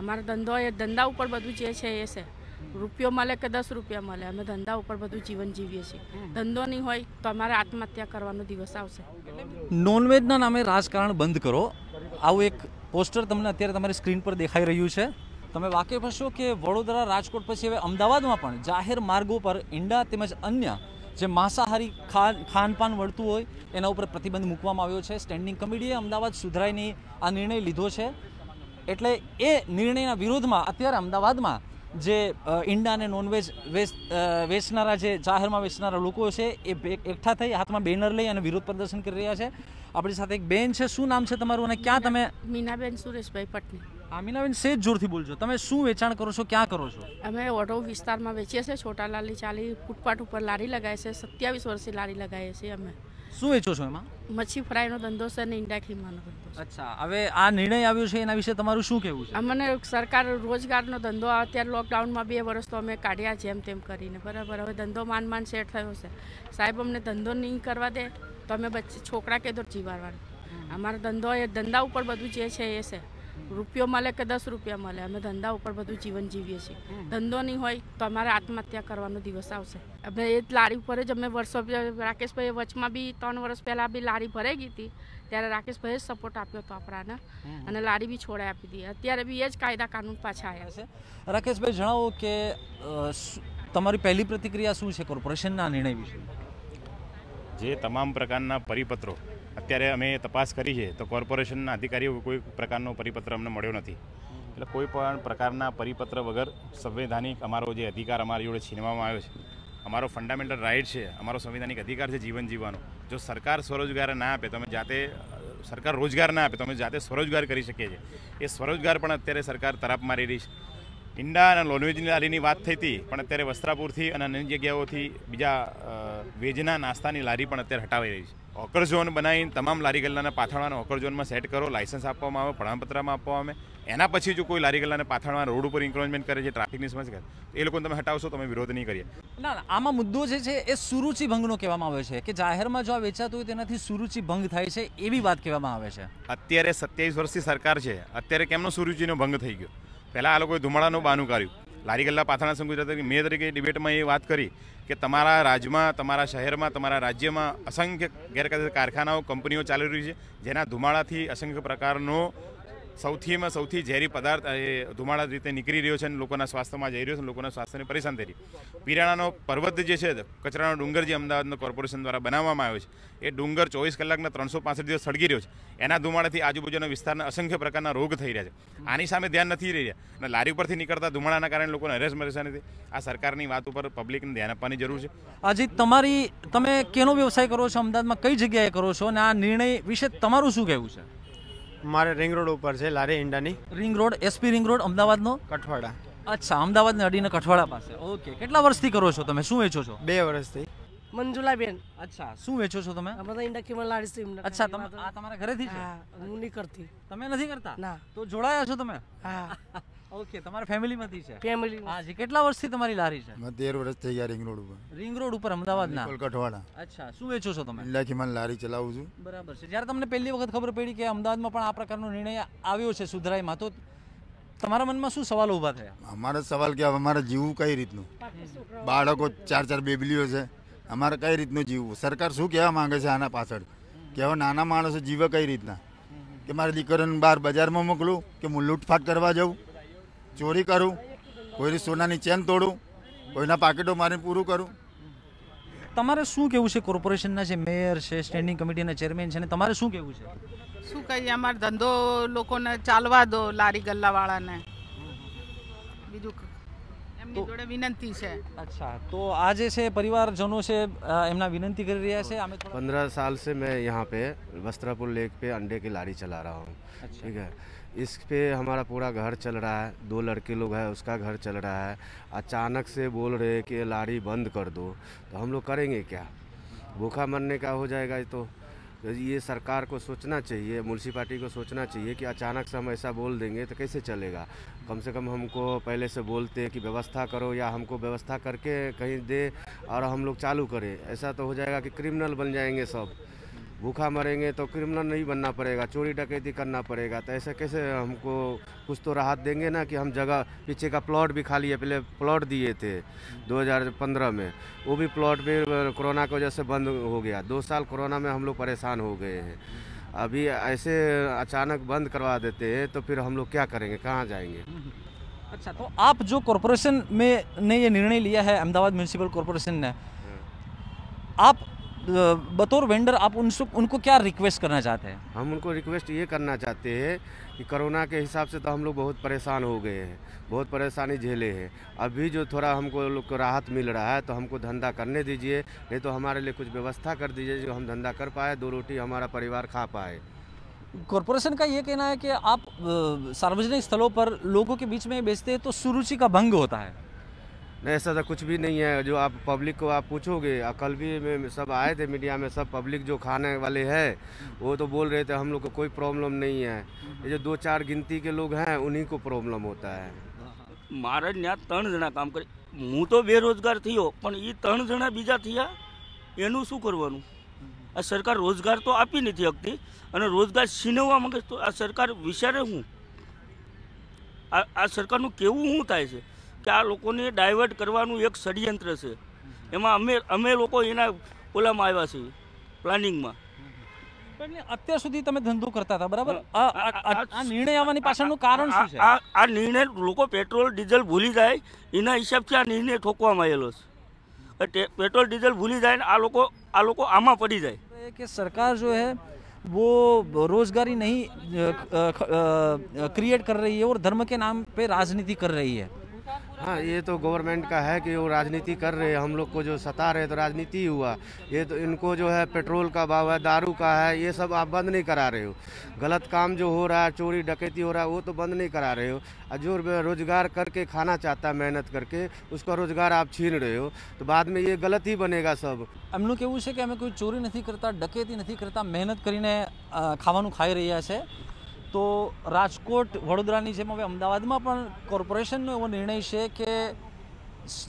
અમારો ધંધો એ ધંધા ઉપર બધું જે છે એ છે રૂપિયો મળે કે દસ રૂપિયા મળે અમે ધંધા ઉપર બધું જીવન જીવીએ છીએ ધંધો નહીં હોય તો અમારે આત્મહત્યા કરવાનો દિવસ આવશે નોનવેજના નામે રાજકારણ બંધ કરો આવું એક પોસ્ટર તમને અત્યારે તમારી સ્ક્રીન પર દેખાઈ રહ્યું છે તમે વાકેફ હશો કે વડોદરા રાજકોટ પછી હવે અમદાવાદમાં પણ જાહેર માર્ગો પર ઈંડા તેમજ અન્ય જે માંસાહારી ખાનપાન વળતું હોય એના ઉપર પ્રતિબંધ મૂકવામાં આવ્યો છે સ્ટેન્ડિંગ કમિટીએ અમદાવાદ સુધરાઈની આ નિર્ણય લીધો છે એટલે એ નિર્ણયના વિરોધમાં અત્યારે અમદાવાદમાં જે ઈંડા અને નોનવેજ વેચનારા જે જાહેરમાં વેચનારા લોકો છે એ એકઠા થઈ હાથમાં બેનર લઈ અને વિરોધ પ્રદર્શન કરી રહ્યા છે આપણી સાથે એક બેન છે શું નામ છે તમારું અને ક્યાં તમે મીનાબેન સુરેશભાઈ પટની હા મીનાબેન સેજ જોરથી બોલજો તમે શું વેચાણ કરો છો ક્યાં કરો છો અમે ઓટો વિસ્તારમાં વેચીએ છીએ છોટા લાલી ચાલી ફૂટપાથ ઉપર લારી લગાવીએ છીએ સત્યાવીસ વર્ષથી લારી લગાવીએ છીએ અમે શું વેચો છો એમાં મચ્છી ફ્રાયનો ધંધો છે અને ઈંડા ખીમાનો ધંધો અચ્છા હવે આ નિર્ણય આવ્યો છે એના વિશે તમારું શું કહેવું છે અમને સરકાર રોજગારનો ધંધો અત્યારે લોકડાઉનમાં બે વર્ષ તો અમે કાઢ્યા છે એમ તેમ કરીને બરાબર હવે ધંધો માન માન સેટ થયો છે સાહેબ અમને ધંધો નહીં કરવા દે તો અમે છોકરા કે દો જીવાડવાનું અમારો ધંધો એ ધંધા ઉપર બધું જે છે એ છે રૂપિયો મળે કે દસ રૂપિયા મળે અમે ધંધા ઉપર બધું જીવન જીવીએ છીએ ધંધો નહીં હોય તો અમારે આત્મહત્યા કરવાનો દિવસ આવશે અમે એ જ લારી ઉપર જ અમે વર્ષો રાકેશભાઈએ વચમાં બી ત્રણ વર્ષ પહેલાં બી લારી ભરાઈ ગઈ હતી ત્યારે રાકેશભાઈએ સપોર્ટ આપ્યો હતો આપણાને અને લારી બી છોડાઈ આપી હતી અત્યારે બી એ જ કાયદા કાનૂન પાછા આવ્યા છે રાકેશભાઈ જણાવો કે તમારી પહેલી પ્રતિક્રિયા શું છે કોર્પોરેશનના નિર્ણય વિશે જે તમામ પ્રકારના પરિપત્રો અત્યારે અમે તપાસ કરી છે તો કોર્પોરેશનના અધિકારીઓ કોઈ પ્રકારનો પરિપત્ર અમને મળ્યો નથી એટલે કોઈ પણ પ્રકારના પરિપત્ર વગર સંવૈધાનિક અમારો જે અધિકાર અમારી જોડે છીનવામાં આવ્યો છે અમારો ફંડામેન્ટલ રાઇટ છે અમારો સંવૈધાનિક અધિકાર છે જીવન જીવવાનો જો સરકાર સ્વરોજગાર ના આપે તમે જાતે સરકાર રોજગાર ના આપે તમે જાતે સ્વરોજગાર કરી શકીએ છીએ એ સ્વરોજગાર પણ અત્યારે સરકાર તરફ મારી રહી છે ઈંડા અને નોનવેજની લારીની વાત થઈ હતી પણ અત્યારે વસ્ત્રાપુરથી અને અન્ય જગ્યાઓથી બીજા વેજના નાસ્તાની લારી પણ અત્યારે હટાવી રહી છે હોકર ઝોન બનાવીને તમામ લારી ગલ્લાના પાથાળાને હોકર ઝોનમાં સેટ કરો લાઇસન્સ આપવામાં આવે પ્રમાણપત્રમાં આપવામાં આવે એના પછી જો કોઈ લારી ગલ્લાને પાથાળમાં રોડ ઉપર ઇન્ક્રોચમેન્ટ કરે છે ટ્રાફિકની સમસ્યા કરે એ લોકોને તમે હટાવશો તમે વિરોધ નહીં કરીએ ના આમાં મુદ્દો જે છે એ સુરુચિ ભંગનો કહેવામાં આવે છે કે જાહેરમાં જો આ વેચાતું હોય તેનાથી સુરુચિ ભંગ થાય છે એવી વાત કહેવામાં આવે છે અત્યારે સત્યાવીસ વર્ષથી સરકાર છે અત્યારે કેમનો સુરુચિનો ભંગ થઈ ગયો પહેલાં આ લોકોએ ધુમાડાનું બાનું કર્યું લારી ગલ્લા પાથાણા સંઘ ગુજરાત મેં તરીકે ડિબેટમાં એ વાત કરી કે તમારા રાજ્યમાં તમારા શહેરમાં તમારા રાજ્યમાં અસંખ્ય ગેરકાયદે કારખાનાઓ કંપનીઓ ચાલી રહી છે જેના ધુમાળાથી અસંખ્ય પ્રકારનો સૌથીમાં સૌથી ઝેરી પદાર્થ એ ધુમાળા રીતે નીકળી રહ્યો છે અને લોકોના સ્વાસ્થ્યમાં જઈ રહ્યો છે લોકોના સ્વાસ્થ્યને પરેશાન થઈ રહી પિરાણાનો પર્વત જે છે કચરાનો ડુંગર જે અમદાવાદનો કોર્પોરેશન દ્વારા બનાવવામાં આવ્યો છે એ ડુંગર ચોવીસ કલાકના ત્રણસો પાંસઠ દિવસ સળગી રહ્યો છે એના ધુમાળાથી આજુબાજુના વિસ્તારના અસંખ્ય પ્રકારના રોગ થઈ રહ્યા છે આની સામે ધ્યાન નથી રહી રહ્યા અને લારી ઉપરથી નીકળતા ધુમાળાના કારણે લોકોને હેરેસ નથી આ સરકારની વાત ઉપર પબ્લિકને ધ્યાન આપવાની જરૂર છે અજીત તમારી તમે કેનો વ્યવસાય કરો છો અમદાવાદમાં કઈ જગ્યાએ કરો છો અને આ નિર્ણય વિશે તમારું શું કહેવું છે મારે રિંગ રોડ ઉપર છે લારી ઈંડાની ring road SP ring road અમદાવાદનો કઠવાડા અચ્છા અમદાવાદને અડીને કઠવાડા પાસે ઓકે કેટલા વર્ષથી કરો છો તમે શું વેચો છો બે વર્ષથી મંજુલાબેન અચ્છા શું વેચો છો તમે અમે તો ઇન્ડક્શન લાડી સ્ટીમ અચ્છા તમે આ તમારા ઘરેથી છે હું નહીં કરતી તમે નથી કરતા ના તો જોડાયા છો તમે હા ઓકે તમારા ફેમિલીમાંથી છે ફેમિલી હા જી કેટલા વર્ષથી તમારી લારી છે મેં 13 વર્ષ થઈ ગયા રિંગ રોડ ઉપર રિંગ રોડ ઉપર અમદાવાદના કોલકાઠવાડા અચ્છા શું વેચો છો તમે લાખી મને લારી ચલાવું છું બરાબર છે જ્યારે તમને પહેલી વખત ખબર પડી કે અમદાવાદમાં પણ આ પ્રકારનો નિર્ણય આવ્યો છે સુધરાઈમાં તો તમારા મનમાં શું સવાલ ઊભા થયા અમારો સવાલ કે અમારે જીવવું કઈ રીતનું બાળકો ચાર ચાર બેબલીઓ છે અમારે કઈ રીતનું જીવવું સરકાર શું કહેવા માંગે છે આના પાછળ કે હવે નાના માણસો જીવે કઈ રીતના કે મારા દીકરાને બહાર બજારમાં મોકલું કે હું લૂંટફાટ કરવા જાઉં ચોરી કરું કોઈની સોનાની ચેન તોડું કોઈના પાકીટો મારીને પૂરું કરું તમારે શું કહેવું છે કોર્પોરેશનના જે મેયર છે સ્ટેન્ડિંગ કમિટીના ચેરમેન છે ને તમારે શું કહેવું છે શું કહીએ અમારો ધંધો લોકોને ચાલવા દો લારી ગલ્લાવાળાને બીજું थोड़े विनंती से अच्छा तो आज से परिवार जनों से एمنا विनंती કરી રહ્યા છે અમે 15 સાલ સે મેં યહા પે વસ્ત્રાપુર લેક પે અંડે કે લારી ચલા રા હું ઠીક હૈ ઇસ પે હમારા પૂરા ઘર ચલ રહા હૈ દો લડકે લોગ હૈ uska ઘર ચલ રહા હૈ અચાનક સે બોલ રહે કે લારી બંધ કર દો તો હમ લોગ કરેંગે ક્યા ભૂખા મરને કા હો જાયેગા તો तो ये सरकार को सोचना चाहिए म्यूनसिपाली को सोचना चाहिए कि अचानक से हम ऐसा बोल देंगे तो कैसे चलेगा कम से कम हमको पहले से बोलते कि व्यवस्था करो या हमको व्यवस्था करके कहीं दे और हम लोग चालू करें ऐसा तो हो जाएगा कि क्रिमिनल बन जाएंगे सब भूखा मरेंगे तो क्रिमिनल नहीं बनना पड़ेगा चोरी डकैती करना पड़ेगा तो ऐसे कैसे हमको कुछ तो राहत देंगे ना कि हम जगह पीछे का प्लॉट भी खाली है पहले प्लॉट दिए थे 2015 में वो भी प्लॉट भी कोरोना की वजह से बंद हो गया दो साल कोरोना में हम लोग परेशान हो गए हैं अभी ऐसे अचानक बंद करवा देते हैं तो फिर हम लोग क्या करेंगे कहाँ जाएंगे अच्छा तो आप जो कॉरपोरेशन में ने ये निर्णय लिया है अहमदाबाद म्यूनसिपल कॉरपोरेशन ने हाँ। आप बतौर वेंडर आप उन उनको क्या रिक्वेस्ट करना चाहते हैं हम उनको रिक्वेस्ट ये करना चाहते हैं कि कोरोना के हिसाब से तो हम लोग बहुत परेशान हो गए हैं बहुत परेशानी झेले हैं अभी जो थोड़ा हमको लोग को राहत मिल रहा है तो हमको धंधा करने दीजिए नहीं तो हमारे लिए कुछ व्यवस्था कर दीजिए जो हम धंधा कर पाए दो रोटी हमारा परिवार खा पाए कॉरपोरेशन का ये कहना है कि आप सार्वजनिक स्थलों पर लोगों के बीच में बेचते हैं तो सुरुचि का भंग होता है ऐसा तो कुछ भी नहीं है जो आप पब्लिक को आप पूछोगे कल भी में सब आए थे मीडिया में सब पब्लिक जो खाने वाले हैं वो तो बोल रहे थे हम लोग को कोई प्रॉब्लम नहीं है ये जो दो चार गिनती के लोग हैं उन्हीं को प्रॉब्लम होता है महाराज न्या तन जना काम करे हूँ तो बेरोजगार थी हो पर ये तन जना बीजा थी यू शू करवा सरकार रोजगार तो आप नहीं थी अगती रोजगार छीनवा मांगे तो आ सरकार विचारे हूँ आ सरकार केवे કે આ લોકોને ડાયવર્ટ કરવાનું એક ષડયંત્ર છે એમાં અમે અમે લોકો એના ઓલામાં આવ્યા છીએ પ્લાનિંગમાં અત્યાર સુધી તમે ધંધો કરતા હતા બરાબર આ નિર્ણય આવવાની પાછળનું કારણ શું છે આ નિર્ણય લોકો પેટ્રોલ ડીઝલ ભૂલી જાય એના હિસાબથી આ નિર્ણય ઠોકવામાં આવેલો છે પેટ્રોલ ડીઝલ ભૂલી જાય ને આ લોકો આ લોકો આમાં પડી જાય કે સરકાર જો હે वो રોજગારી નહીં ક્રિએટ कर રહી है ઓર ધર્મ કે નામ पे રાજનીતિ કર રહી है हाँ ये तो गवर्नमेंट का है कि वो राजनीति कर रहे हैं हम लोग को जो सता रहे तो राजनीति हुआ ये तो इनको जो है पेट्रोल का भाव है दारू का है ये सब आप बंद नहीं करा रहे हो गलत काम जो हो रहा है चोरी डकैती हो रहा है वो तो बंद नहीं करा रहे हो और जो रोजगार करके खाना चाहता है मेहनत करके उसका रोजगार आप छीन रहे हो तो बाद में ये गलत ही बनेगा सब हम लोग કેવું છે કે અમે કોઈ ચોરી નથી કરતા ડકેતી નથી કરતા મહેનત કરીને ખાવાનું रही है ऐसे તો રાજકોટ વડોદરાની જેમ હવે અમદાવાદમાં પણ કોર્પોરેશનનો એવો નિર્ણય છે કે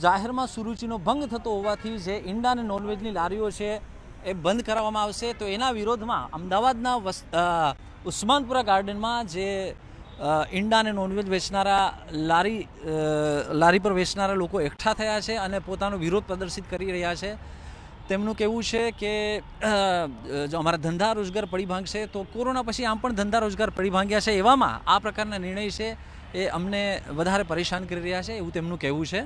જાહેરમાં સુરુચિનો ભંગ થતો હોવાથી જે ઈંડા અને નોનવેજની લારીઓ છે એ બંધ કરાવવામાં આવશે તો એના વિરોધમાં અમદાવાદના વસ ઉસ્માનપુરા ગાર્ડનમાં જે ઈંડા અને નોનવેજ વેચનારા લારી લારી પર વેચનારા લોકો એકઠા થયા છે અને પોતાનો વિરોધ પ્રદર્શિત કરી રહ્યા છે તેમનું કહેવું છે કે જો અમારા ધંધા રોજગાર પડી ભાંગશે તો કોરોના પછી આમ પણ ધંધા રોજગાર પડી ભાંગ્યા છે એવામાં આ પ્રકારના નિર્ણય છે એ અમને વધારે પરેશાન કરી રહ્યા છે એવું તેમનું કહેવું છે